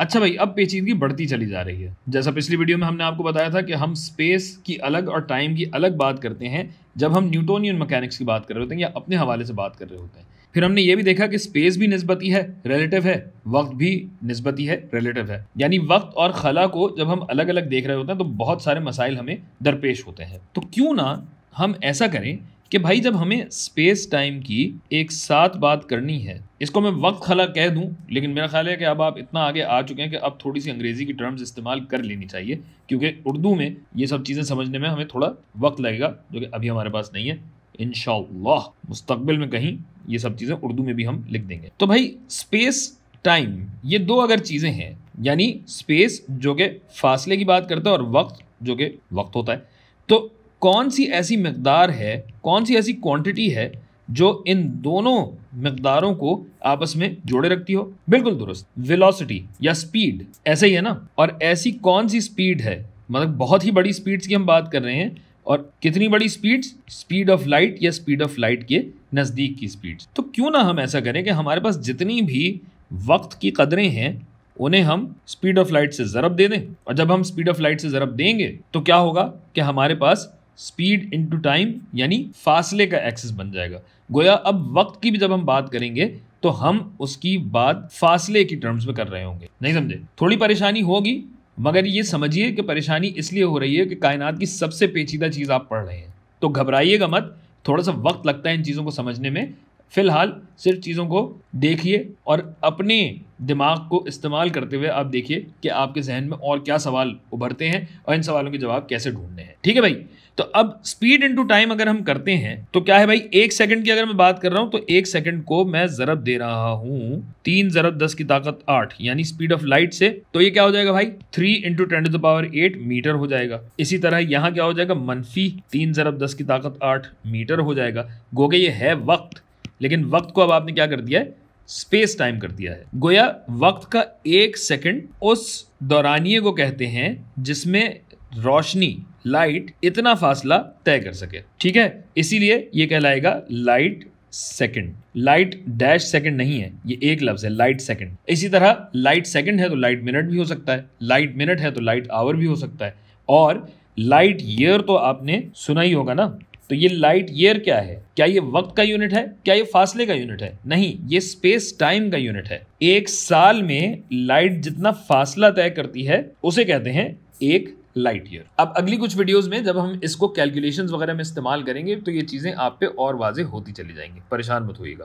अच्छा भाई अब पेचीदगी बढ़ती चली जा रही है जैसा पिछली वीडियो में हमने आपको बताया था कि हम स्पेस की अलग और टाइम की अलग बात करते हैं जब हम न्यूटोनियन मैकेनिक्स की बात कर रहे होते हैं या अपने हवाले से बात कर रहे होते हैं फिर हमने ये भी देखा कि स्पेस भी नस्बती है रिलेटिव है वक्त भी नस्बती है रिलेटिव है यानी वक्त और खला को जब हम अलग अलग देख रहे होते हैं तो बहुत सारे मसाइल हमें दरपेश होते हैं तो क्यों ना हम ऐसा करें कि भाई जब हमें स्पेस टाइम की एक साथ बात करनी है इसको मैं वक्त खला कह दूं लेकिन मेरा ख्याल है कि अब आप इतना आगे आ चुके हैं कि अब थोड़ी सी अंग्रेज़ी की टर्म्स इस्तेमाल कर लेनी चाहिए क्योंकि उर्दू में ये सब चीज़ें समझने में हमें थोड़ा वक्त लगेगा जो कि अभी हमारे पास नहीं है इन मुस्तबिल में कहीं ये सब चीज़ें उर्दू में भी हम लिख देंगे तो भाई स्पेस टाइम ये दो अगर चीज़ें हैं यानी स्पेस जो कि फासले की बात करता है और वक्त जो कि वक्त होता है तो कौन सी ऐसी मकदार है कौन सी ऐसी क्वांटिटी है जो इन दोनों मकदारों को आपस में जोड़े रखती हो बिल्कुल दुरुस्त वेलोसिटी या स्पीड ऐसे ही है ना और ऐसी कौन सी स्पीड है मतलब बहुत ही बड़ी स्पीड्स की हम बात कर रहे हैं और कितनी बड़ी स्पीड्स स्पीड ऑफ लाइट या स्पीड ऑफ लाइट के नज़दीक की स्पीड्स तो क्यों ना हम ऐसा करें कि हमारे पास जितनी भी वक्त की कदरें हैं उन्हें हम स्पीड ऑफ लाइट से ज़रब दे दें और जब हम स्पीड ऑफ लाइट से ज़रब देंगे तो क्या होगा कि हमारे पास स्पीड इंटू टाइम यानी फासले का एक्सेस बन जाएगा गोया अब वक्त की भी जब हम बात करेंगे तो हम उसकी बात फासले की टर्म्स में कर रहे होंगे नहीं समझे थोड़ी परेशानी होगी मगर ये समझिए कि परेशानी इसलिए हो रही है कि कायनात की सबसे पेचीदा चीज़ आप पढ़ रहे हैं तो घबराइएगा मत थोड़ा सा वक्त लगता है इन चीज़ों को समझने में फिलहाल सिर्फ चीज़ों को देखिए और अपने दिमाग को इस्तेमाल करते हुए आप देखिए कि आपके जहन में और क्या सवाल उभरते हैं और इन सवालों के जवाब कैसे ढूंढने हैं ठीक है भाई तो अब स्पीड इनटू टाइम अगर हम करते हैं तो क्या है भाई एक सेकंड की अगर मैं बात कर रहा हूं तो एक सेकंड को मैं जरब दे रहा हूं तीन जरब दस की ताकत आठ यानी स्पीड ऑफ लाइट से तो ये क्या हो जाएगा भाई three into ten to the power eight metre हो जाएगा इसी तरह यहाँ क्या हो जाएगा मनफी तीन जरब दस की ताकत आठ मीटर हो जाएगा गोके ये है वक्त लेकिन वक्त को अब आपने क्या कर दिया है स्पेस टाइम कर दिया है गोया वक्त का एक सेकंड उस दौरानिए को कहते हैं जिसमें रोशनी लाइट इतना फासला तय कर सके ठीक है इसीलिए ये कहलाएगा light second light dash second नहीं है ये एक लफ्ज है लाइट सेकंड इसी तरह लाइट सेकंड है तो लाइट मिनट भी हो सकता है लाइट मिनट है तो लाइट आवर भी हो सकता है और लाइट ईयर तो आपने सुना ही होगा ना तो ये लाइट ईयर क्या है क्या ये वक्त का यूनिट है क्या ये फासले का यूनिट है नहीं ये स्पेस टाइम का यूनिट है एक साल में लाइट जितना फासला तय करती है उसे कहते हैं एक लाइट ईयर अब अगली कुछ वीडियोस में जब हम इसको कैलकुलेशंस वगैरह में इस्तेमाल करेंगे तो ये चीज़ें आप पे और वाजे होती चली जाएंगी परेशान मत होइएगा